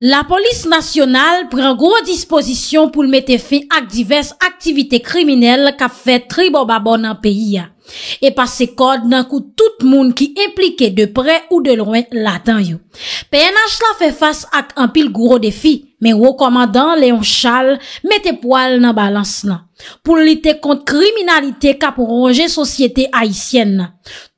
La polis nasyonal pren gwo dispozisyon pou l mette fe ak divers aktivite kriminel ka fe tribo babon nan peyi ya. E pa se kod nan kou tout moun ki implike de pre ou de loin la tan yo. PNH la fe fas ak an pil gwo defi, men wou komandan Leon Charles mette poal nan balans nan. pou lite kont kriminalite ka pou ronger sosyete aisyen.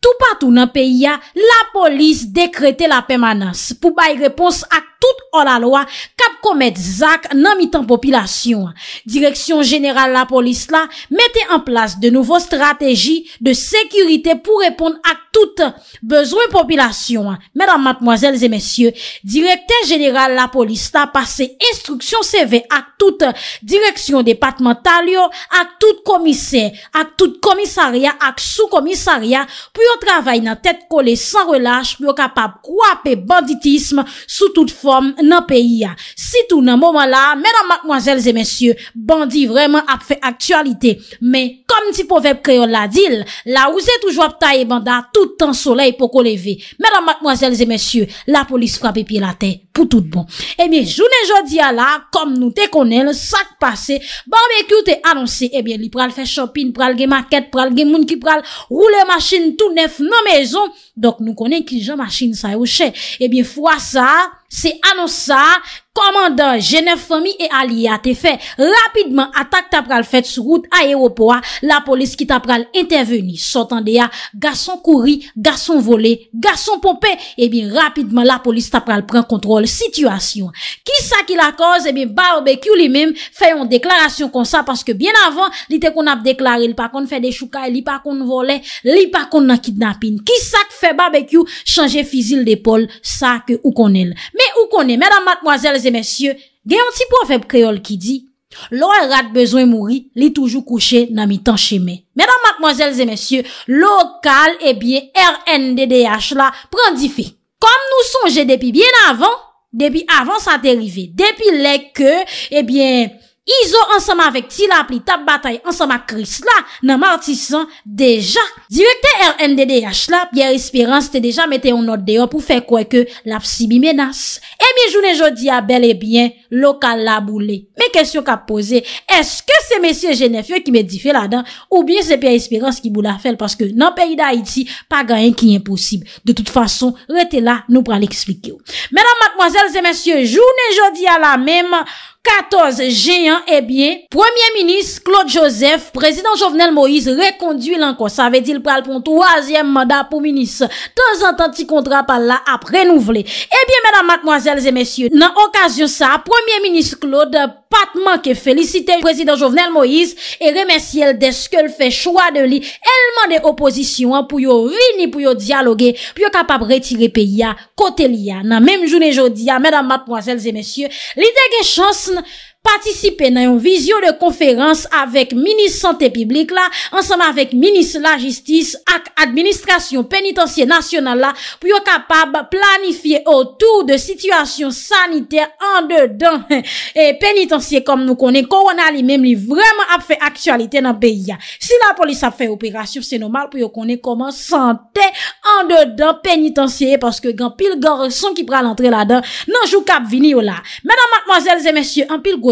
Tou patou nan peyi ya, la polis dekrete la pemanas pou bay repons ak tout ou la loa kap komet zak nan mitan popilasyon. Direksyon jeneral la polis la mette en plas de nouvo strategi de sekurite pou repond ak tout bezwen popilasyon. Mèdam matmoazèl zè mèsyè, direkter jeneral la polis la pase instruksyon seve ak tout direksyon departemental yo ak tout komiser, ak tout komisaria, ak sou komisaria pou yo travay nan tet kole san relash pou yo kapap kwape banditisme sou tout form nan peyi ya. Si tou nan mouman la, menan mkmozels e monsye, bandi vreman ap fe aktualite. Men, kom ti povep kreyo la dil, la ouze toujwa pta e banda tout an soley pou kole ve. Menan mkmozels e monsye, la polis frape pi la te. pour tout bon. Eh bien, journée jeudi à la, comme nous te connaissons, le sac passé, barbecue t'es annoncé, eh bien, il pral faire shopping, pral gué maquette, pral gué moun qui pral rouler machine tout neuf dans maison. Donc, nous connaissons qui la machine ça est au cher. Eh bien, fois ça, Se anonsa, komanda, jenef, fami e alia te fe rapidman atak ta pral fet sou route a Eropoa. La polis ki ta pral interveni, sotan de ya gason kouri, gason vole, gason pompe. Ebi rapidman la polis ta pral pren kontrol situasyon. Ki sa ki la koz, ebi barbekyou li mem feyon deklarasyon kon sa. Paske bien avan, li te kon ap deklari, li pa kon fè de choukaye, li pa kon vole, li pa kon na kidnapin. Ki sa ki fe barbekyou, chanje fizil de pol, sa ke ou kon el. E ou konen, mèdam matmoazèl zè mèsyè, gen yon ti pou an feb kreol ki di, lor e rat bezwen mouri, li toujou kouche nan mi tan cheme. Mèdam matmoazèl zè mèsyè, lokal, e bie, RNDDH la, prendi fe. Kom nou sonje depi bien avan, depi avan sa derive, depi le ke, e bie... Izo ansama vek ti la pri tap batay ansama kris la nan martisan deja Direkte RNDD yach la, Pierre Espérance te deja mette yon note deyo pou fe kwe ke la psibi menas E mi jounen jodi ya bel e bien lokal la boule. Me kesyon ka pose, eske se mesye jenefe ki me di fe la dan ou bien se pi a espirans ki bou la fel paske nan peyi da Haiti, pa ganyen ki yon posib. De tout fason, rete la nou pral eksplike ou. Menan, makmoazel, zemesye, jounen eh jodi a la mem, 14, jeyan, ebyen, premier minis, Claude Joseph, prezident Jovenel Moïse, rekondui lanko, sa ve di l pral pon 3e mandat pou minis. Tans an tan ti kontra pa la ap renouvle. Ebyen, eh menan, makmoazel, zemesye, nan okasyon sa, a premier, Premier Ministre Claude, patman ke felisite Prezident Jovenel Moïse E remersi el deske el fe chwa de li Elman de oposisyon Puyo vini, puyo diyaloge Puyo kapab retire pe ya, kote li ya Nan menm joun e jodi ya, menam matmwazel Zemesye, li dege chansn patisipe nan yon vizyon de konferans avek minis sante piblik la ansama avek minis la jistis ak administrasyon penitensye nasyonal la pou yo kapab planifiye otou de sitwasyon saniter an dedan penitensye kom nou konen korona li mem li vreman ap fe aksualite nan beya. Si la polis ap fe operasyon se nomal pou yo konen kom an sante an dedan penitensye e paske gen pil gorson ki pra lantre la dan nan jou kap vini yo la menan matmazel zemensye an pil gorson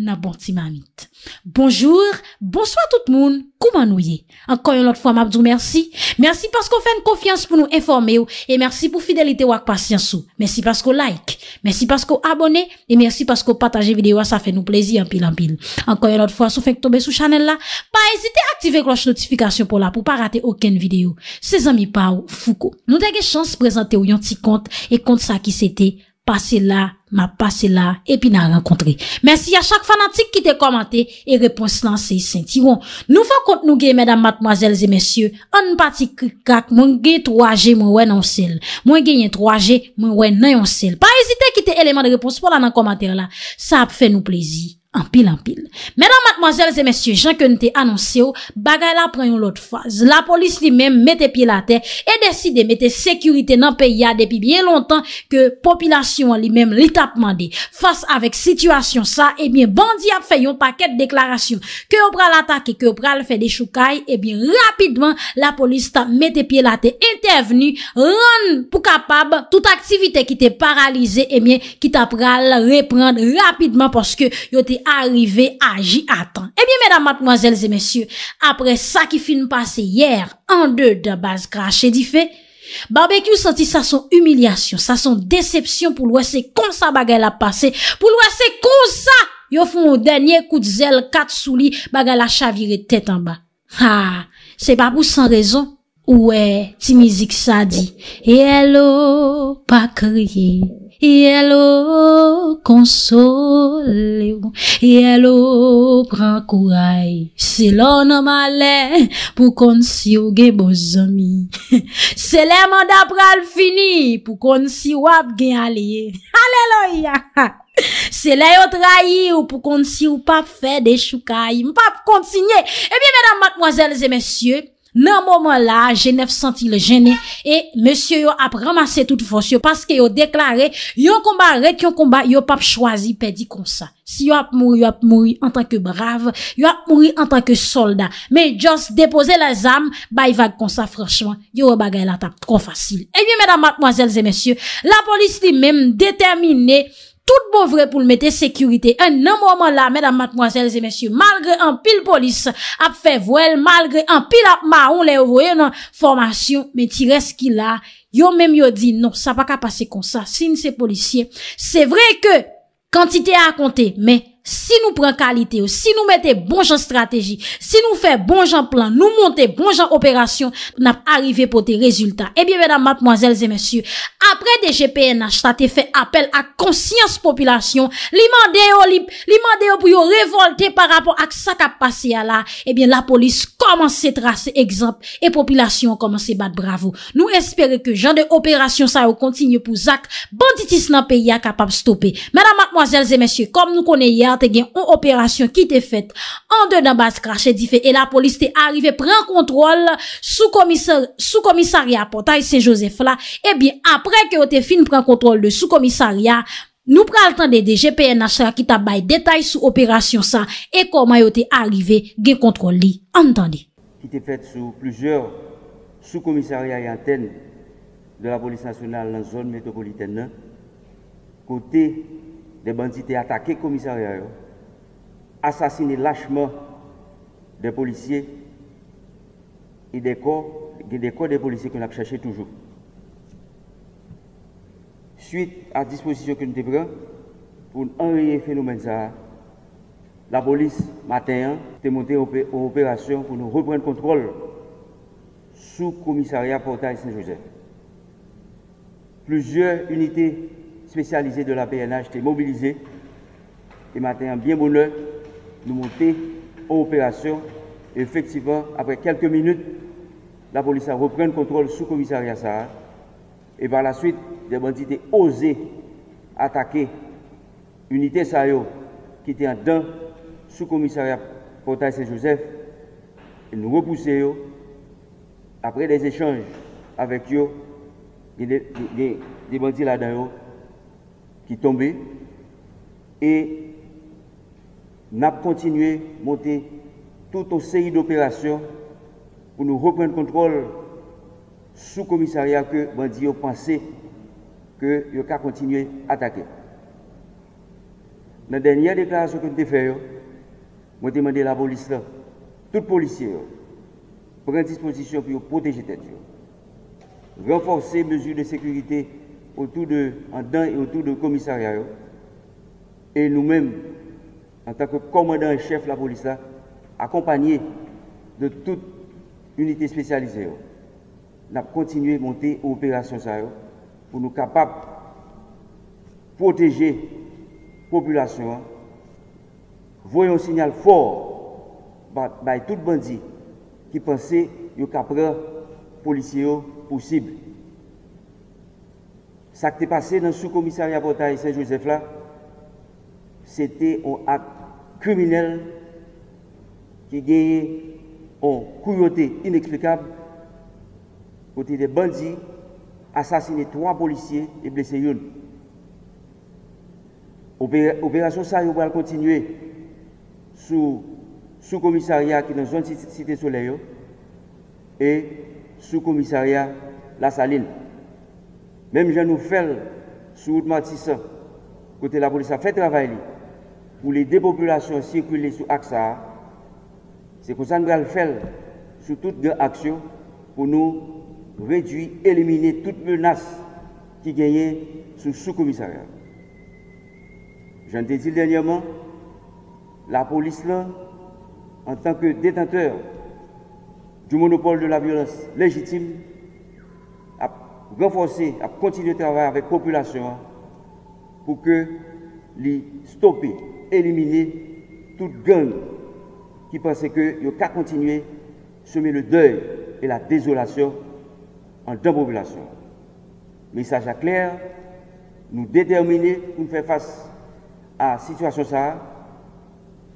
nan bon ti Bonjour, bonsoir tout moun, kouman nou ye? merci parce qu'on fait mabdou confiance pour nous informer et merci pour fidélité ou, e mersi pou fidelite wak Merci parce pasko like, mersi pasko abone, e mersi pasko pataje ça sa fè nou plezi pile en Ankon Encore une fois, sou fèk tobe sou chanel la, pa là aktive kloche notifikasyon pou la pou pa rate oken video. Se zami pa ou, fouko. Nou chance chans prezante présenter un petit compte et compte ça qui s'était passé là m'a passé là et puis n'a rencontré. Merci à chaque fanatique qui t'a commenté et réponse lancée Saint-Tiron. Nous faisons compte nous mesdames, mademoiselles et messieurs, en partie cric mon 3G, mon ouais non sel. Mon gagne 3G, mon ouais non sel. Pas hésiter à quitter élément de réponse pour là dans commentaire là. Ça fait nous plaisir. anpil anpil. Mè nan matmazèl zè mèsyè jankon te anonsè ou, bagay la preyon lout faz. La polis li mèm mette pi la te, e deside mette sekurite nan pe yade epi bien lontan ke popilasyon li mèm li tap mandi. Fas avèk situasyon sa, ebyen bandi ap fèyon pakèt deklarasyon. Ke ou pral atake ke ou pral fè de choukay, ebyen rapidman la polis ta mette pi la te etè veni, ron pou kapab tout aktivite ki te paralize ebyen eh ki tap pral reprand rapidman poske yo te Arrive a ji atan Ebyen eh mèdam matmoazèl zè mèsyè Apre sa ki film pase yèr An dè dè bas grachè di fè Barbecue senti sa son humilyasyon Sa son decepsyon pou lwè se kon sa bagè la pase Pou lwè se kon sa Yo fè moun dènyè kout zèl kat souli Bagè la chavire tèt an ba Haa Se babou san rezon Ouè ti mizik sa di Hello Bakriye Yelou konsolew, yelou prakouay, se lò nan malè pou konsi ou gen bozomi. Se lè mandap ral fini pou konsi ou ap gen aliyè. Aleloya! Se lè yo trai ou pou konsi ou pap fè de choukay, mpap konsinye. E eh biye mèdam, mkmozèl, zè mèsyè. Nan momon la, Genève senti le genè E monsye yo ap ramase tout fons yo Paske yo deklarè Yon komba ret yon komba Yo pap chwazi pedi konsa Si yo ap mouri, yo ap mouri an tanke brave Yo ap mouri an tanke solda Men just depose la zam Bay vag konsa franchman Yo bagay la tab tro fasil E mi mèdame, mwazèlze, monsye La polis li mèm déterminè Tout bo vre pou l mette sekurite. An nan mouman la, mèdam matmoazèl zè mèsyou, malgre an pil polis ap fevwèl, malgre an pil ap maoun lè woyen an formasyon, mè ti res ki la, yo mèm yo di, non, sa pa ka pase kon sa, sin se polisye. Se vre ke, kantite a akonte, mè, Si nou pran kalite ou, si nou mette bon jan strategi, si nou fè bon jan plan, nou monte bon jan operasyon, nou ap arrive pou te rezultat. Ebyen eh mèdam matmoazèl zè mèsyou, apre de GPNH, ta te fè apel ak konsyans populasyon, li mande yo pou yo revolte par rapport ak sa kap pase ya la, ebyen eh la polis koman se trase ekzamp, e populasyon koman se bat bravo. Nou espere ke jan de operasyon sa yo kontinye pou zak, banditis nan pe ya kapap stoppe. gen yon operasyon ki te fet an de nanbaz krashe di fe e la polis te arrive pren kontrol sou komisarya potay Sejosef la e eh bin apre ke o te fin pren kontrol sou komisarya nou prel tande de GPNH la ki tabay detay sou operasyon sa e koman yo te arrive gen kontrol li an tande ki te fet sou plujer sou komisarya yanten de la polis nasyonal nan zon metokoliten la kote des bandits ont attaqué le commissariat, assassiné lâchement des policiers et des corps, des policiers qu'on a cherché toujours. Suite à disposition que nous avons pour enrayer le phénomène, ça, la police, matin, est montée en opération pour nous reprendre le contrôle sous commissariat Portail Saint-Joseph. Plusieurs unités spécialisé de la PNH étaient mobilisés. Et maintenant, bien bonheur, nous monter en opération. effectivement, après quelques minutes, la police a repris le contrôle sous commissariat Sahara. Hein. Et par la suite, des bandits ont osé attaquer l'unité Sahara qui était en dents sous commissariat Portail Saint-Joseph. et nous repousser Après des échanges avec eux, des bandits là-dedans, qui tombait et n'a continué à monter toute une série d'opérations pour nous reprendre le contrôle sous commissariat que Bandi ont pensé que le cas continuer à attaquer. Dans la dernière déclaration que nous faite, avons demandé à la police, là, tout policier, prendre disposition pour protéger tête. Renforcer les mesures de sécurité an dan et autour de commissariat et nous-mêmes en tant que commandant et chef la police-là, accompagnés de toutes unités spécialisées la continuer monter aux opérations pour nous capables protéger la population voyons signal fort par toutes bandies qui pensent que capables policiers possibles Ce qui s'est passé dans le sous-commissariat Portail Saint-Joseph là, c'était un acte criminel qui a gagné en cruauté inexplicable, côté des bandits, assassiné trois policiers et blessé une. Opération ça va continuer sous sous-commissariat qui est dans la zone Cité Soleil et sous-commissariat La Saline. Même je nous faisons sur route côté la police a fait travail pour les dépopulations circuler sur AXA. C'est comme ça que nous allons faire sur les actions pour nous réduire, éliminer toute menace qui gagnait sur sous-commissariat. J'en ai dit dernièrement, la police là, en tant que détenteur du monopole de la violence légitime, renforcer, à continuer de travailler avec la population pour que les stopper, éliminer toute gang qui pensait que yo qu'à continuer semer le deuil et la désolation en deux populations. Message à clair, nous déterminer pour faire face à la situation ça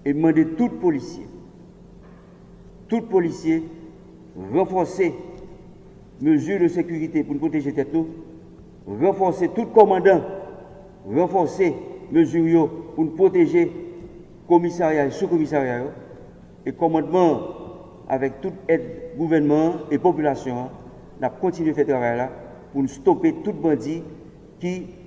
et demander à tous tout policier, tout policiers, renforcer mesures de sécurité pour nous protéger tête tout, renforcer tout commandant, renforcer mesures pour nous protéger commissariat et sous-commissariat et commandement avec toute aide gouvernement et population, nous hein, continuons à faire travail là pour nous stopper tout bandit qui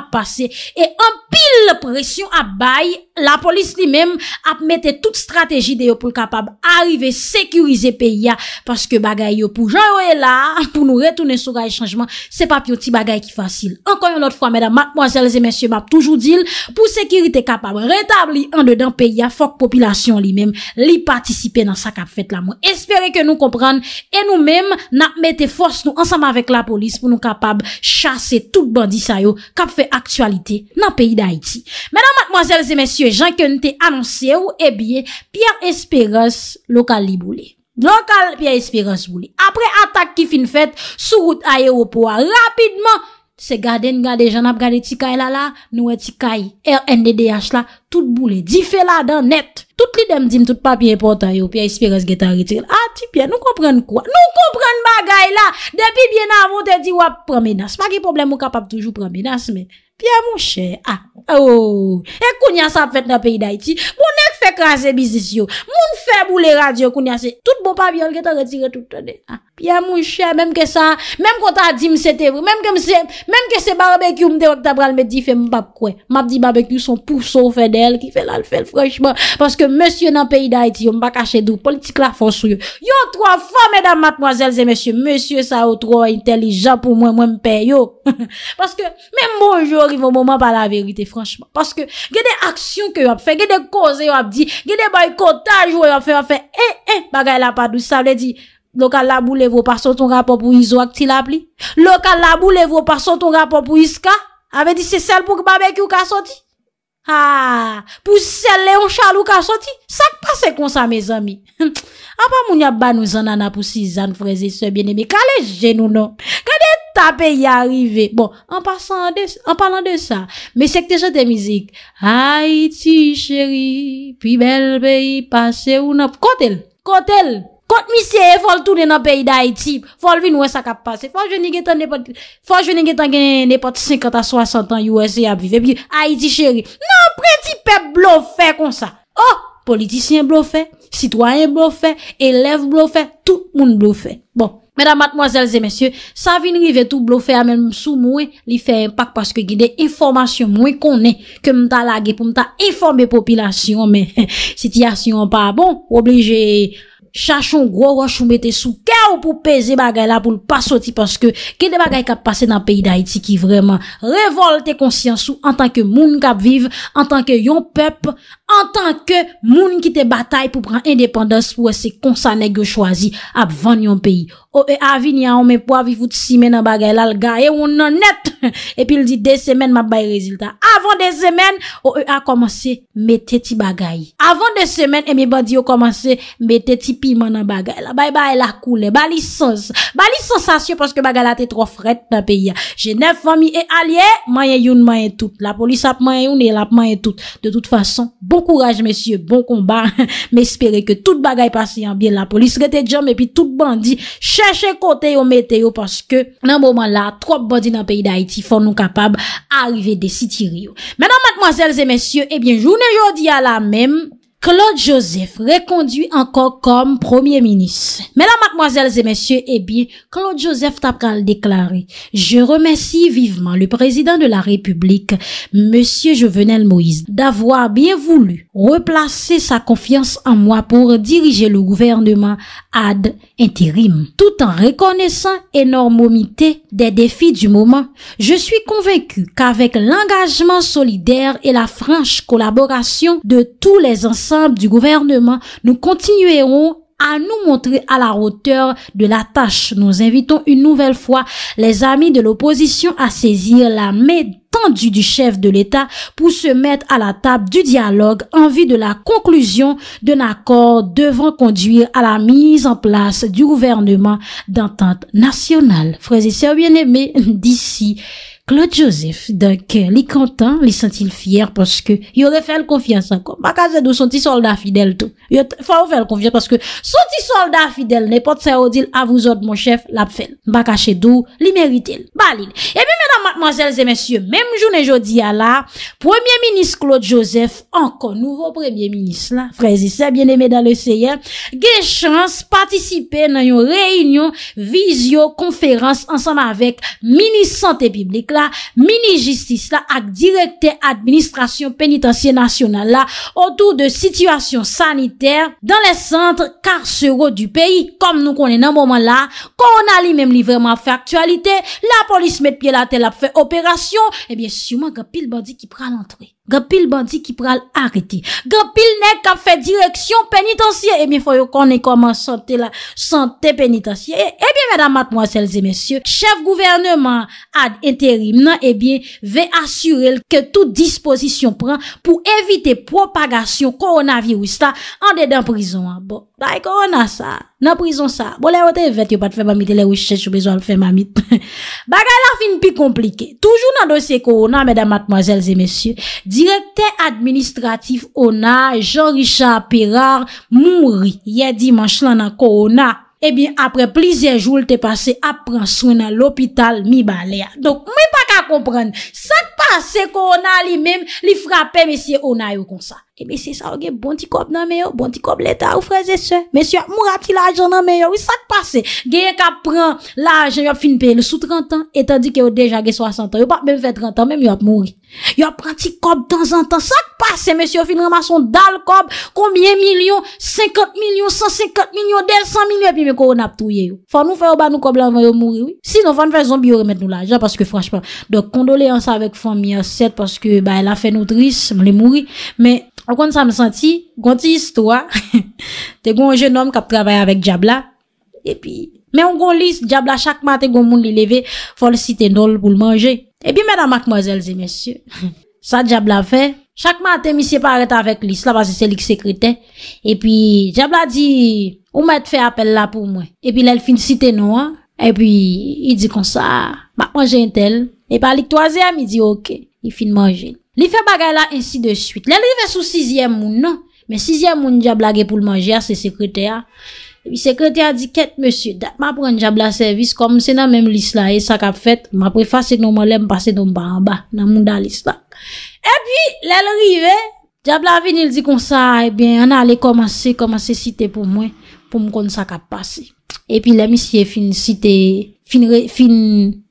pase, e an pil presyon ap bay, la polis li mem ap mette tout strategi de yo pou kapab arrive, sekurize pe ya, paske bagay yo pou jan yo e la, pou nou retounen sou ga e chanjman se pap yon ti bagay ki fasil anko yon lot fwa medan, matmoazel zemensye map toujou dil, pou sekurite kapab retabli an dedan pe ya, fok popilasyon li mem, li patisipe nan sa kapfet la moun, espere ke nou kompran e nou mem, nap mette fos nou ansam avek la polis pou nou kapab chase tout bandisa yo, kapfet Aktualite nan peyi d'Haïti Mè nan matmoazèl zè mèsyè Jankyon te anonsè ou e eh bie Pierre Esperos lokal li boulè Lokal Pierre Esperos boulè Apre atak ki fin fèt Sou route aéropo a rapidman Se gade, n gade, jan ap gade ti kay la la, nou e ti kay. E yon nddh la, tout boule, di fe la dan net. Tout li dem di mtout papye portay yo, piye Esperance geta ritir. A ah, ti piye, nou kompren kwa? Nou kompren bagay la. Depi biye nan avote di wap promenas. Ma ki problem mou kapap toujou promenas me. Piye mou che a. Ah, Oh. E kounya sa ap fet nan peyi da iti Moun ek fe krase bizis yo Moun fe boule radyo kounya se Tout bo pa vyon ke ta retire tout ane ah. Pya moun chè, menm ke sa Menm kon ta a di mse tevr Menm ke se barbekou mde oktabral me di fe mbap kwe Mab di barbekou son pousseau fedel Ki fe lal fel, freshman Paske monsye nan peyi da iti yo mba kache dou Politik la fonsou yo Yo troa fwa, medan matmwazelze, monsye Monsye sa yo troa intelijan pou mwen mwen peyo Paske menm moun jo arrivo mouman pa la verite Paske gen de aksyon ke yo ap fe, gen de koze yo ap di, gen de bay kontaj yo ap fe, yo ap fe, e, e, bagay la padou, sa vle di, lokal la mou lev ou pa son ton rapop ou iso ak ti la pli, lokal la mou lev ou pa son ton rapop ou iska, ave di se sel pouk mame ki ou ka soti. Ha, ah, pou se leon chalou ka soti, sak pa se konsa me zami. A pa moun ya ban ou zanana pou si zan freze se bine, me ka le jenou nou. Ka bon, de tape yi arive. Bon, an pasan an de sa, an palan de sa, me sek te jote mizik. Ha iti cheri, pi bel beyi pase ou nou. Kotel, kotel. Kot misye, fol toune nan peyi da Haiti. Fol vin ouè sa kap pase. Fol jweni getan gen nepot 50-60 an USE ap vive. Pi Haiti chéri. Nan prenti pe blofè kon sa. Oh, politisyen blofè, sitwanyen blofè, elev blofè, tout moun blofè. Bon, mèdam matmoazèl zè mèsyè, sa vin rive tout blofè amèm msou mouè li fè empak paske gè de informasyon mouè konè ke mta lage pou mta informe popilasyon mè. Siti asyon pa bon, oblige... Chachon gwo gwo choumete sou Kè ou pou peze bagay la pou l'pasoti Paske kè de bagay kap pase nan peyi d'Haïti Ki vreman revolte konsyansou An tanke moun kap vive An tanke yon pep En tanke moun ki te batay pou pran independans pou wese konsan e gyo chwazi ap van yon peyi. Ou e avi ni a ou me po avi fout si men nan bagay la lga e ou nan net. E pi li di de semen map bay rezultat. Avan de semen ou e a komanse meteti bagay. Avan de semen e mi bandi yo komanse meteti pi man nan bagay la. Bay bay la koule. Bay li sens. Bay li sensasyon pwoske bagay la te trofret nan peyi ya. Je nef vomi e alye maye yon maye tout. La polis ap maye yon e lap maye tout. De tout fason bou. courage, messieurs, bon combat. M'espérer que toute bagaille passe en bien la police rete jam et puis tout bandit cherchez côté au météo parce que dans moment là, trois bandits dans le pays d'Haïti font nous capables d'arriver des Rio. Maintenant mademoiselles et messieurs, eh bien, journée aujourd'hui à la même, Claude Joseph reconduit encore comme premier ministre. Mesdames, mademoiselles et messieurs, eh bien, Claude Joseph Tapkal déclaré, je remercie vivement le président de la République, monsieur Jovenel Moïse, d'avoir bien voulu replacer sa confiance en moi pour diriger le gouvernement ad intérim. Tout en reconnaissant énormité des défis du moment, je suis convaincu qu'avec l'engagement solidaire et la franche collaboration de tous les anciens du gouvernement, nous continuerons à nous montrer à la hauteur de la tâche. Nous invitons une nouvelle fois les amis de l'opposition à saisir la main tendue du chef de l'État pour se mettre à la table du dialogue en vue de la conclusion d'un accord devant conduire à la mise en place du gouvernement d'entente nationale. Frères et sœurs bien-aimés, d'ici Claude Joseph, danke li kontan, li sentil fyer, pwoske yore fel konfians ankon, baka zèdou son ti soldat fidel tou, fwa ou fel konfians, pwoske son ti soldat fidel, ne pot se odil avouzot moun chef, la pfen, baka zèdou, li merite, baline. E mi mèdame, mèdame, mèdame, mèdame, mèdame, mèdame, mèdame, mèdame, mèdame, mèdame, mèdame, mèdame, mèdame, mèdame, mèdame, Mini justice la ak direkte administrasyon penitensye nasyonal la Otou de sitwasyon saniter Dan le sentre karsero du peyi Kom nou konen nan mouman la Koronali menm li vreman fe aktualite La polis met pie la tel ap fe operasyon Ebyen eh souman ka pil badi ki pra lantre Gapil bandi ki pral arete. Gapil ne kap fe direksyon penitansye. Ebyen eh foyou konen koman sante la. Sante penitansye. Ebyen eh, eh veda matmwa selze mensyo. Chef gouvernman ad enterim nan ebyen ve asyurel ke tout disposisyon pran pou evite propagasyon koronavirousta ande dan prizon anbo. Bay korona oh, sa, nan prizon sa, bole wote vet yo pat fè mamite le wè chè chou bezon fè mamite. Bagay la fin pi komplike, toujou nan dosye korona, mèdam matmazèl zè mèsyè, direkte administratif ona, Jean-Richard Perard, mouri yè dimanche lan nan korona, ebyen eh apre plizè joul te pase aprenswen nan l'opital mi balea. Mwen pa ka komprende, sak pa se korona li mèm li frape mèsyè ona yo konsa. E mè si sa ou gen bon ti kob nan mè yo? Bon ti kob leta ou fraze se? Mè si yo ap mou rati la ajan nan mè yo? Ou sak pase? Genye ka pran la ajan, yo ap finpeye le sou 30 an, etan di ke yo deja ge 60 an. Yo pa mèm fè 30 an, mèm yo ap mouri. Yo ap pran ti kob dan zan tan, sak pase? Mè si yo finprema son dal kob, konbyen milyon, 50 milyon, 150 milyon, 200 milyon, epi mè koron ap touye yo. Fò nou fè ou ba nou kob la an vè yo mouri? Sinon fò nou fè zombi ou remèt nou la ajan, paske franchman, do kondole ansa av A kon sa m senti, kon ti istwa, te kon jenom kap trabay avèk Djabla. E pi, men kon li, Djabla chakman te kon moun li leve fol sitenol pou l manje. E pi menan mak mozèl zè mèsyè. Sa Djabla fè, chakman te misi e paret avèk li, slaba se se lik sekretè. E pi, Djabla di, ou mè te fè apel la pou mwen. E pi, lè l fin sitenol, e pi, i di kon sa, mak manjen tel. E pa lik toazèm, i di, ok, i fin manjen. Li fe bagay la ensi de suite. Lel rive sou 6e moun nan. Men 6e moun jablage pou l manje a se sekrete a. E bi sekrete a di ket monsye datman pren jabla servis kom se nan menm lis la e sakap fet. Ma prefa se nouman lem pase don ba an ba nan moun dal lis la. E bi lel rive jabla venil di konsa e bi an a le komanse, komanse site pou mwen pou mkon sakap pase. E bi lel misye fin site, fin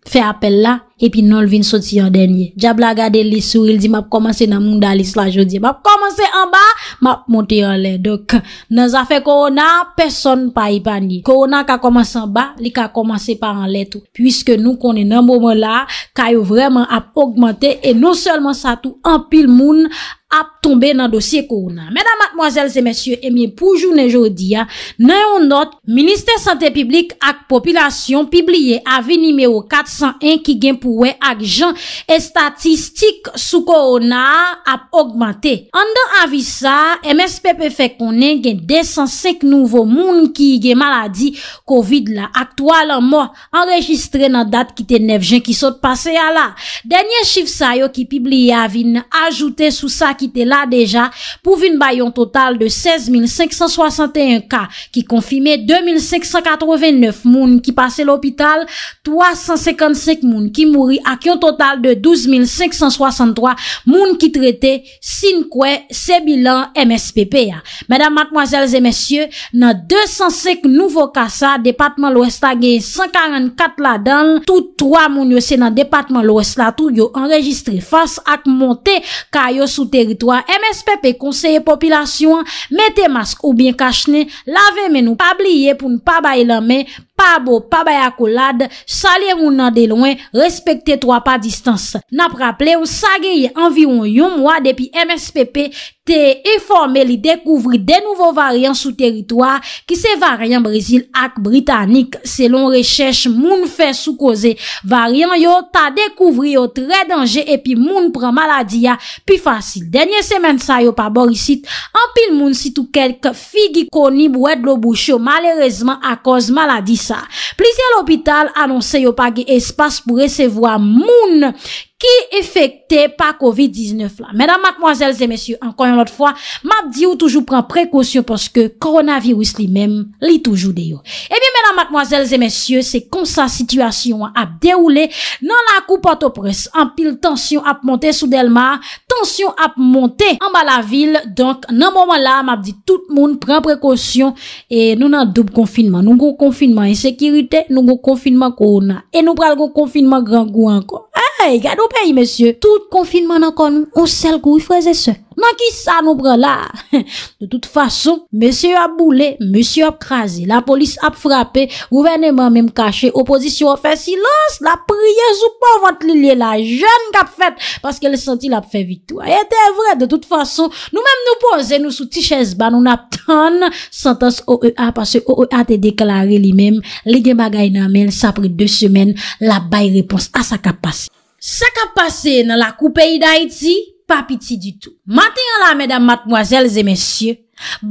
fe apel la. Epi non vin soti an denye. Dja blagade li sou, il di map komanse nan moun dalis la jodi. Map komanse an ba, map monte an le. Dok, nan zafè korona, person pa yi panye. Korona ka komanse an ba, li ka komanse pa an le tou. Puiske nou konen nan moun la, kayo vreman ap augmente, e nou selman sa tou an pil moun ap tombe nan dosye korona. Mèdam matmoazèlse mèsyè, emye eh poujou nan jodi ya, nan yon not, Ministè Santè Piblik ak Popilasyon pibliye avi nimeyo 401 ki gen poujou nan jodi ya, wè ak jan e statistik sou korona ap augmente. Andan avisa MSPP fè konen gen 205 nouvo moun ki gen maladi COVID la. Aktual an mo enregistre nan dat ki te 9 jan ki sote pase ya la. Denye chif sa yo ki pibli ya vin ajoute sou sa ki te la deja pou vin bayon total de 16561 ka ki konfime 2589 moun ki pase l'opital 355 moun ki moun ak yon total de 12.563 moun ki trete sin kwe se bilan MSPP ya. Medan matmoazelze mesye, nan 205 nouvo kasa, Depatman lwesta genye 144 la dan, tout 3 moun yose nan Depatman lwesta tou yo enregistre fas ak monte kaya yo sou teritwa. MSPP konseye popilasyon, mette mask ou bien kachne, lave men nou pabliye pou nou pabaye la men, pa bo, pa bayakou lad, salye moun nan de louen, respekte to a pa distanse. Nap rapple ou sa geye anviwoun yon mwa depi MSPP Te eforme li dekouvri de nouvo varyan sou teritwa ki se varyan Brazil ak Britanik. Selon rechèche moun fè sou koze varyan yo, ta dekouvri yo tre denje epi moun pran maladi ya pi fasi. Denye semen sa yo pa bor isit, an pil moun sit ou kelk fi ki koni bou ed lo bouch yo malerezman ak koz maladi sa. Plisi al opital anonsè yo pa ge espas pou resevwa moun. ki efekte pa COVID-19 la. Mèdame, mademoiselles et messieurs, ankon yon lot fwa, map di ou toujou pren prekosyon poske koronavirus li mèm li toujou deyo. Ebi, eh mèdame, mademoiselles et messieurs, se kon sa sitwasyon ap deroule, nan la koupote ou pres, anpil tensyon ap monte soudelman, tensyon ap monte anba la vil, donk nan mouman la, map di tout moun pren prekosyon e nou nan dub konfinman, nou kon konfinman ensekirite, nou kon konfinman korona, e nou pral kon konfinman gran gwen kon. Ha? Hey, gade ou pey, mesye, tout konfinman an kon, ou sel kou y fweze se. Man ki sa nou bre la? De tout fason, mesye ap boule, mesye ap kaze, la polis ap frape, gouveneman menm kache, opozisyon fwez silons, la priye zoupan vante li liye la jen kap fet, paske le senti l ap fe vitou. E te vre, de tout fason, nou menm nou pose nou sou tiches ba nou nap ton, santos OEA, paswe OEA te deklare li menm, li gen bagay nan men, sa pre de semen, la bay repons a sa kap pase. Sa ka pase nan la koupei d'Haïti, pa piti du tout. Matin an la, mèdam matmwazèl zè mèsyè,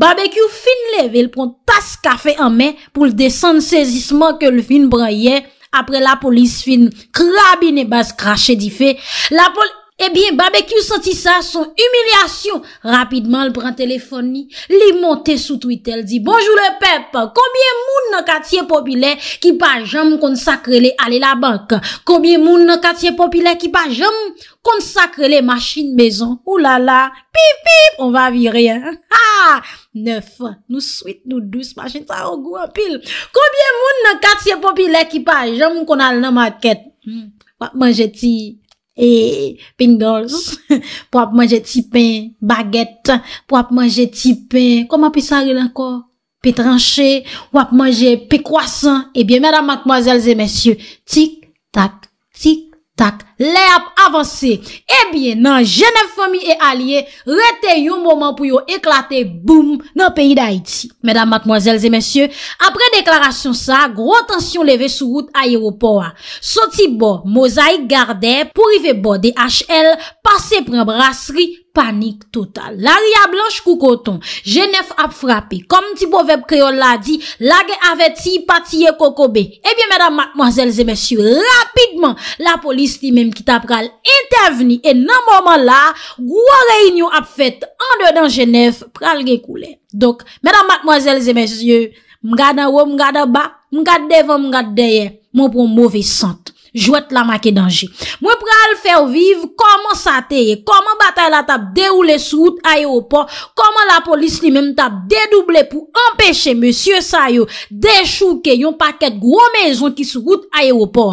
bèbekyou fin leve, l pront tas kafe an mè, pou l desen de sezisman ke l fin brayè, apre la polis fin, krabine bas krashe di fe, la pol... Ebyen, eh babekyu soti sa son humilyasyon. Rapidman, l pran telefoni. Li monte sou tweet el di. Bonjour le pep. Koubyen moun nan katiye popile ki pa jam konsakrele ale la bank? Koubyen moun nan katiye popile ki pa jam konsakrele machine mezon? Oulala. Pipip. On va viri. Neuf. Nou sweet, nou douce machine. Sa o go apil. Koubyen moun nan katiye popile ki pa jam konsakrele ale la bank? Mwen jeti. et pingles pour manger petit pain, baguette, pour manger petit pain, comment puis ça encore pétranché, ou manger petit croissant. Eh bien, mesdames, mademoiselles et messieurs, tic tac, tic Tak, lè ap avanse, e eh bie nan Genève Fomi e Aliye, rete yon mouman pou yo eklate boum nan peyi d'Haïti. Mèdam, matmozèlzè, mèsyè, apre deklarasyon sa, gros tansyon leve sou route a Yeropowa. Soti bo, mozai, garde, pou rive bo DHL, pase pre brasseri, Panik total, la ria blanche koukoton, jenef ap frape, kom ti boveb kriol la di, la ge avet si patiye kokobe. Ebyen mèdam matmoazèl zè mèsyou, rapidman la polis li mèm kita pral interveni, e nan mòman la, gwa reynyon ap fèt, an de dan jenef pral gekoule. Dok, mèdam matmoazèl zè mèsyou, mga da wò, mga da ba, mga de vò, mga de ye, moun pou mwove sant. Jwet la make danje. Mwen pre al fè ou viv, koman sa teye, koman batay la tap deroule sou route aye ou po, koman la polis li men tap dedouble pou empèche monsie sa yo dechouke yon paket gwo mezon ki sou route aye ou po.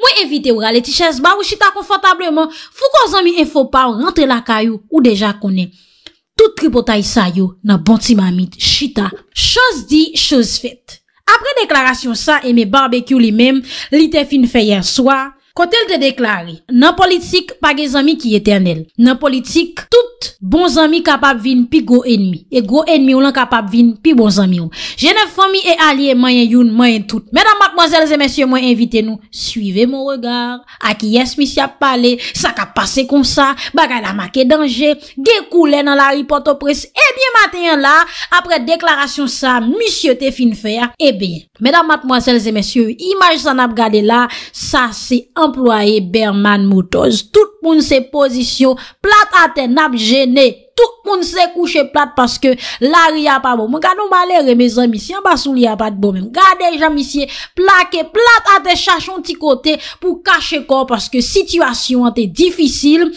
Mwen evite ou gale tichè sba ou chita konfantableman, fou kon zan mi enfo pa ou rentre la kayo ou deja konen. Tout tri potay sa yo nan bonti mamit, chita. Chose di, chose fèt. Apre deklarasyon sa, e me barbekyou li mem, li te fin fè yerswa. Kotel te deklari, nan politik, pa ge zami ki eten el. Nan politik, tout bon zami kapap vin, pi go enmi. E go enmi ou lan kapap vin, pi bon zami ou. Jenef fami e alie, mayen youn, mayen tout. Medan matmozèl zemesye, mwen invite nou, suive mon regard. Aki yes, misi ap pale, sa ka pase kon sa, baga la make denje, dekoule nan la ripot opres. Ebyen maten la, apre deklarasyon sa, misi te fin fè ya, ebyen. Medan matmozèl zemesye, imaj san ap gade la, sa se anpade. Komploye Berman Moutoz, tout moun se pozisyon, plakate nap jene. tout moun se kouche plat paske la ria pa bon mou gade ou malere me zan misye an basou liya pat bon mou gade jan misye plake plat an te chache an ti kote pou kache kor paske situasyon an te difisil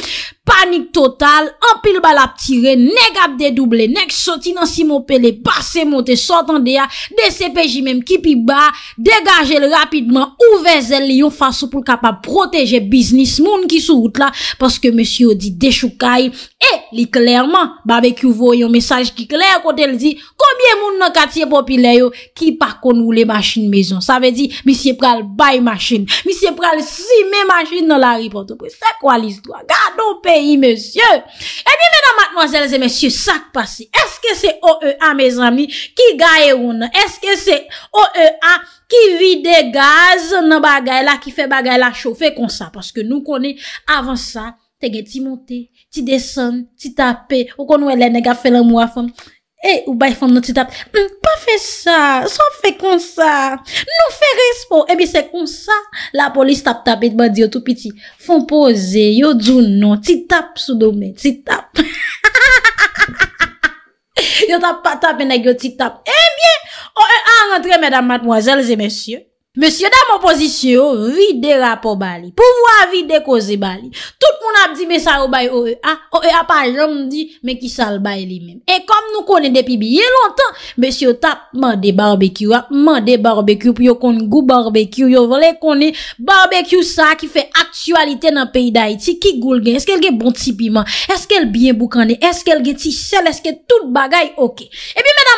panik total an pil bal ap tire neg ap dedouble neg soti nan si moun pele pase moun te sotan dea de se peji men ki pi ba degaje l rapidman ou vezel li yon fasou pou l kapap proteje biznis moun ki sou out la paske monsi ou di de choukai e li klerm Babè ki ouvo yon mesaj ki kler Kote el di Koubyen moun nan katiye popile yo Ki pakon eh e ou le machin mezon Sa ve di Misye pral bay machin Misye pral si me machin nan la ripoto Se kwa l'istwa Gado peyi mesye E di veda matnoazelze mesye sakpasi Eske se OEA mezami Ki gaeroun Eske se OEA Ki vide gaz nan bagay la Ki fe bagay la chofe konsa Paske nou konen avansak Te gen ti monte, ti desen, ti tape, ou kon wè lè nega fè lè mwa fèm, e ou bay fèm nou ti tape. M hm, pa fè sa, sa fè kon sa, nou fè respon, e bè se kon sa. La polis tap tap et bè di yo tou piti, fon pose, yo djoun nou, ti tape soudou mè, ti tape. Yo tap pa tape neg yo ti tape, e bè, e, an rentre mè damat mwazel zè mè sye. Monsye dam opozisyon, oh, vide rapo bali, pouwa vide koze bali, tout moun ap di me sa ou baye ou e a, oh, oh, ah, ou e a pa jom di me ki sal baye li men. E kom nou konen depi biye lontan, monsye tap mande barbekyou a, mande barbekyou pou yo konen gou barbekyou, yo vole konen barbekyou sa ki fe aktualite nan peyi da iti, ki goul gen, eske el gen bon tipi man, eske el bien boukane, eske el gen ti sel, eske tout bagay oke.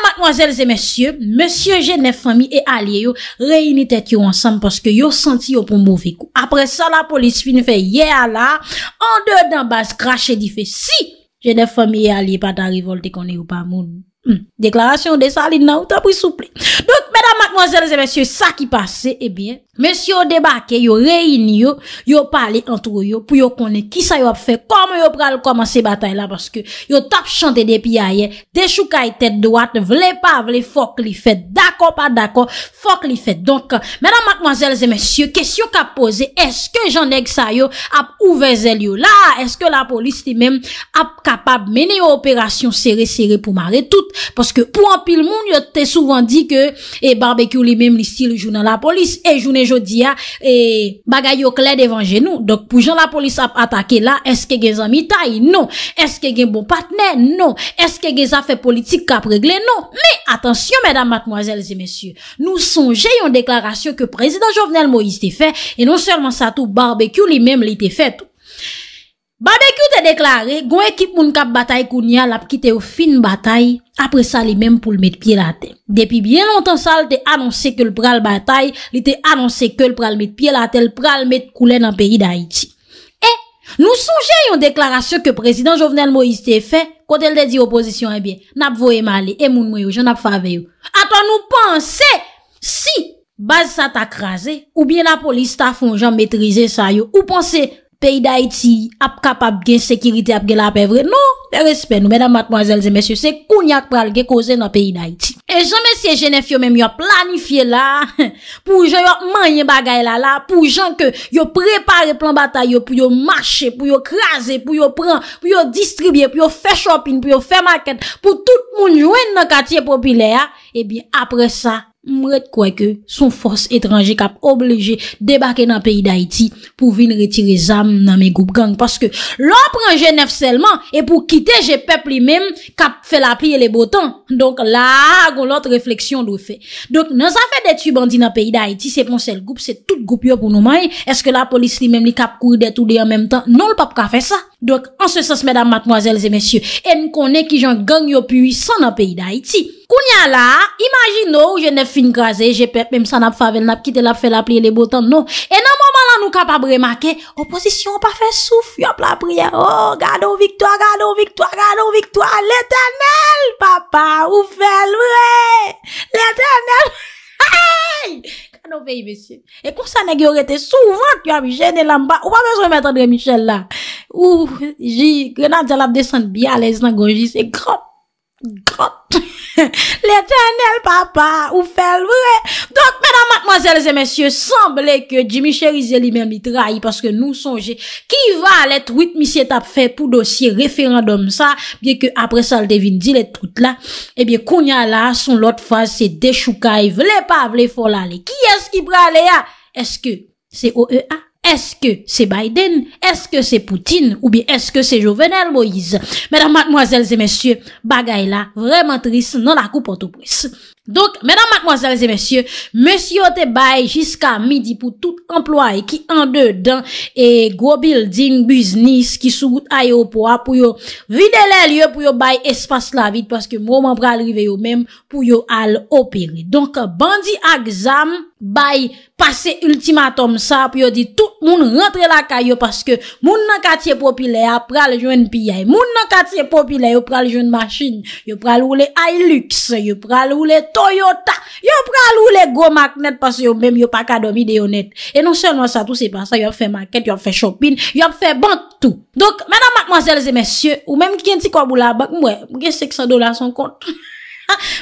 Mademoiselles et messieurs, Monsieur Genève Famille et Allié, réunitez-vous ensemble parce que vous sentez que vous vous promouvez. Après ça, la police finit, en deux d'un bas, si Genève Famille et Allié partagent la révolte et qu'on n'est pas mou. Hmm. Deklarasyon de sa alin nan ou ta pou souple Donk mèdame, mèdame, mèdame, mèdame Sa ki pase, ebyen eh Mèsyo debake, yo reyini yo Yo pale antro yo, pou yo kone Ki sa yo ap fe, kom yo pral koman se batay la Paske yo tap chante depi a ye Te choukai tèt doat, vle pa vle Fok li fet, dakon pa dakon Fok li fet, donk Mèdame, mèdame, mèdame, mèdame, mèsyo Kèsyo ka pose, eske jan neg sa yo Ap ouve zè li yo la Eske la polis ti mèm ap kapab Mène yo operasyon sere sere pou mare tout Paske pou an pil moun yo te souvan di ke e barbekyou li mem li stil jounan la polis e jounen jodi ya e bagay yo kled evan genou. Dok pou joun la polis ap atake la, eske gen zan mi tay? Non. Eske gen bon patnen? Non. Eske gen zan fe politik kap regle? Non. Me, atensyon mèdam matmoazèl zi mèsyou, nou son jè yon deklarasyon ke prezident Jovenel Moïse te fè, e non sèlman sa tou barbekyou li mem li te fè tout. Bade ki ou te deklare, gwen ekip moun kap batay koun ya, lap ki te ou fin batay, apre sa li menm pou l met pi la te. Depi bien lontan sa, li te annonse ke l pral batay, li te annonse ke l pral met pi la te, li te annonse ke l pral met koulen an peri da iti. E, eh, nou souje yon deklarasyon ke prezident Jovenel Moïse te fe, kote l te di oposisyon, e eh bien, nap vo emali, e eh, moun mou yo, jan nap fave yo. Ato nou pense, si, baz sa ta krasi, ou bien la polis ta fonjan metrize sa yo, ou pense, peyi da iti ap kapap gen sekirite ap gen la ap evre. Non, respe nou, mèdam matmòzèl, zè mèsyò, se kounyak pral gen koze nan peyi da iti. E zè mèsyè jenèf yo mèm yo planifiye la, pou jen yo manye bagay la la, pou jen ke yo prepare plan batay yo, pou yo mache, pou yo krasè, pou yo pren, pou yo distribye, pou yo fè shopping, pou yo fè market, pou tout moun jwen nan katye popilè ya, e eh bi apre sa, Mwet kwe ke sou fos etranje kap obleje debake nan peyi da iti pou vin retire zam nan me goup gang Paske lò pranje nef selman e pou kite je pep li men kap fe la pli e le botan Donk la gon lot refleksyon do fe Donk nou sa fe detu bandi nan peyi da iti se pon sel goup se tout goup yo pou nou may Eske la polis li men li kap kou de tout de en menm tan Non l pop ka fe sa Dok, an se sens, mèdam, matmoazèl, zè mèsyè, e m konè ki jan gang yo pui san an peyi d'Haïti. Koun ya la, imagino ou jenè fin graze, jè pep mèm san ap favel nap, kitè la fèl ap liye le botan, nou. E nan mòman lan nou kap ap remakè, oposisyon pa fè souf, yop la priè, oh, gado viktoa, gado viktoa, gado viktoa, l'Eternel, papa, ou fèl vre, l'Eternel, hey! Ano vey besye. E kon sa negyo rete souvan ki yo avi jene lan ba. Ou pa bezon met Andre Michel la. Ou ji, krenan djalap desan biya lez nan goji. Se krop. God, l'Eternel Papa, ou fèl vre? Donk, mèdam, matmazèlzè, mèsyè, semblè ke Jimmy Cherizé li mèm li trai, paske nou sonjè, ki va lè truit mi s'y etap fè pou dosye referandom sa, bie ke apre sal devin di lè truit la, e eh bie konya la, son lot faze se dechouka, i vle pa vle fola le, ki eski bra le a? Eske, se o e a? Eske se Biden, eske se Poutine ou bi eske se Jovenel Moïse? Mèdame, mademoiselles et messieurs, bagay la, vremen tris nan la coupe auto-brise. Donk, mèdamak mwazalize mèsyo, mèsyo te bay jiska midi pou tout employe ki an de dan e go building business ki sou gout a yo pou a pou yo vide lè lye pou yo bay espas la vid Paske mwoman pralrive yo mèm pou yo al operi Donk, bandi a gzam bay pase ultimatom sa pou yo di tout moun rentre la kay yo paske moun nan katye popile a pral jwen piye Moun nan katye popile yo pral jwen machine, yo pral ou le i-lux, yo pral ou le tol Toyota, yo pral ou le go mak net pas yo mem yo pak adomi de yo net. E nou se nou sa tou se pa sa, yo ap fè market, yo ap fè shopping, yo ap fè bantou. Dok, mena mak mwazelze mesye, ou menm ki gen ti kwa bou la bak, mwen, mwen gen seksan do la son kont.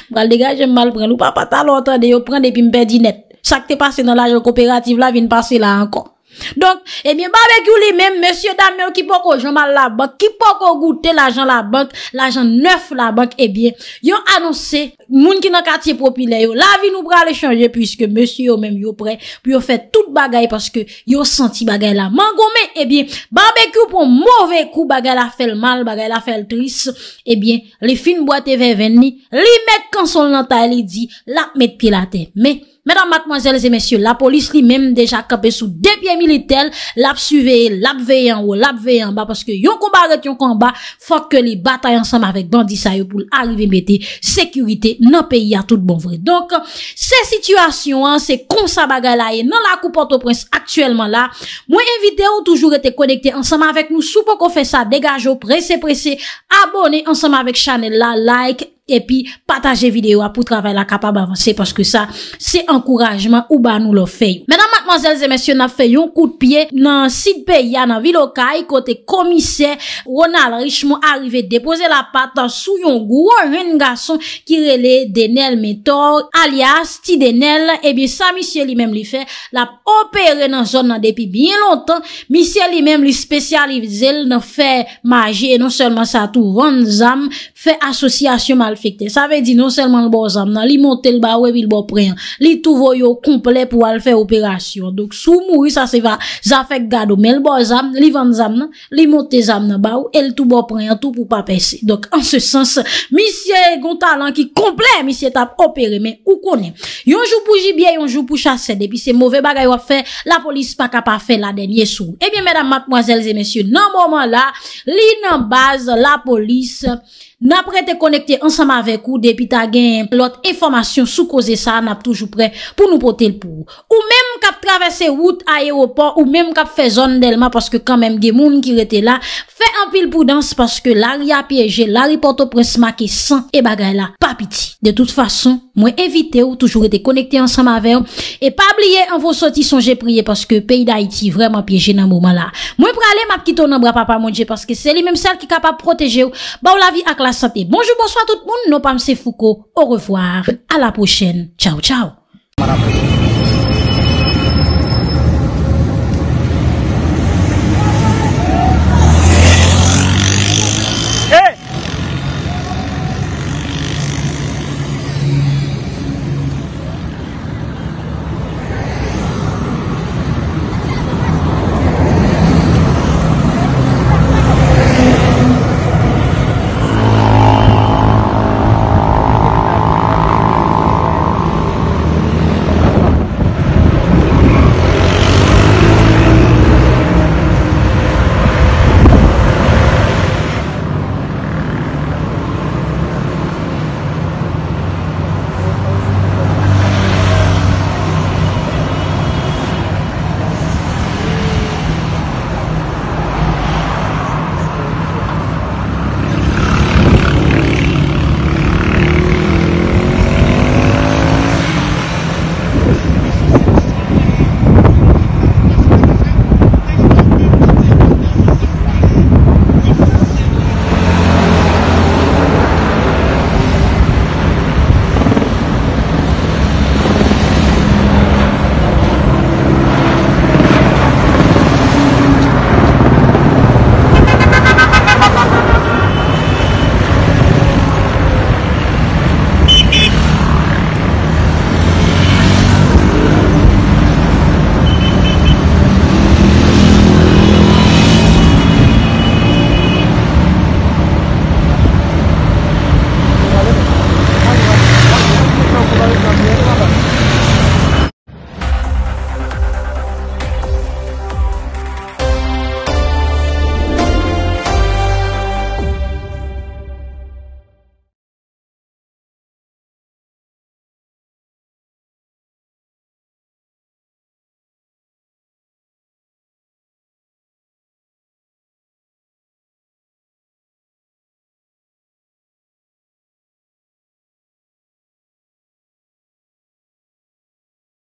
Bral degaj, jen mal pral ou pa patalotan de yo pran de pi mperdi net. Sa ki te pase nan la jol kooperative la, vin pase la ankon. Donk, ebyen, eh barbekyou li men, monsye Damien ki poko jomal la bank, ki poko goute la jan la bank, la jan neuf la bank, ebyen, eh yon anonsè, moun ki nan katye popile yo, la vi nou prale chanje, pwiske monsye yo men yo pre, pwio fè tout bagay, pwiske yo senti bagay eh la man gome, ebyen, barbekyou pou mwove kou bagay la fel mal, bagay la fel tris, ebyen, li fin boate veven ni, li met konsol nanta, li di, la met pi la te, me. Madame, mademoiselles et messieurs, la police li même déjà capé sous des pieds militaires. L'absuver, l'abveyer en haut, l'abveyer en bas. Parce que yon combat est yon combat. Faut que les batailles ensemble avec Bandi Sayo pou l'arriver metter sécurité nan pays à tout bon vrai. Donc, ces situations, ces consabagas là et nan la coupe Port-au-Prince actuellement là. Moi, en vidéo, toujours été connecté ensemble avec nous. Soupeux qu'on fait ça, dégagez-vous, pressez, pressez, abonnez ensemble avec chanel la like. epi pataje videwa pou travay la kapab avanse paske sa se ankourajman ou ba nou lo fey. Menan matmanzelze mensyon na fey yon kout piye nan sit pey ya nan vilokay kote komise yon al richmon arrive depose la pat dan sou yon gwo yon gason ki rele denel metor alias ti denel ebi sa misye li menm li fey la opere nan zon nan depi bien lontan misye li menm li spesyalize nan fey maje e non selman sa tou ranzam fey asosyasyonman Fekte, sa ve di non selman l bo zam nan Li monte l bawe, li bo preyan Li tou voyo komple pou al fe operasyon Dok sou mou, sa se va Zafek gado, men l bo zam, li vante zam nan Li monte zam nan bawe, el tou bo preyan Tou pou pa pese, dok an se sens Misye Gontalan ki komple Misye tap operé, men ou konen Yonjou pou jibye, yonjou pou chased Epi se mouve bagay wap fe, la polis Pak apa fe la denye sou Ebyen medan matmoazelze mesye, nan mouman la Li nan baz la polis Ebyen N apre te konekte ansama avek ou Depi ta gen plot Eformasyon sou koze sa N ap toujou pre Pou nou pote l pou Ou men kap travesse wout, aéroport, ou mèm kap fè zon delman, paske kan mèm gen moun ki rete la, fè an pil pou dans paske l'aria pyeje, l'aria porto presma ke san, e bagay la, papiti. De tout fason, mwen evite ou toujou rete konekte ansan ma ven, e pa bliye an vos soti sonje priye, paske peyi d'Haïti vreman pyeje nan mouman la. Mwen pralè, mwen kito nan bra pa pa moun je, paske se li mèm sel ki kap ap proteje ou, ba ou la vi ak la sante. Bonjou, bonsoit tout moun, nou pamse fouko, ou revoar, a la pochen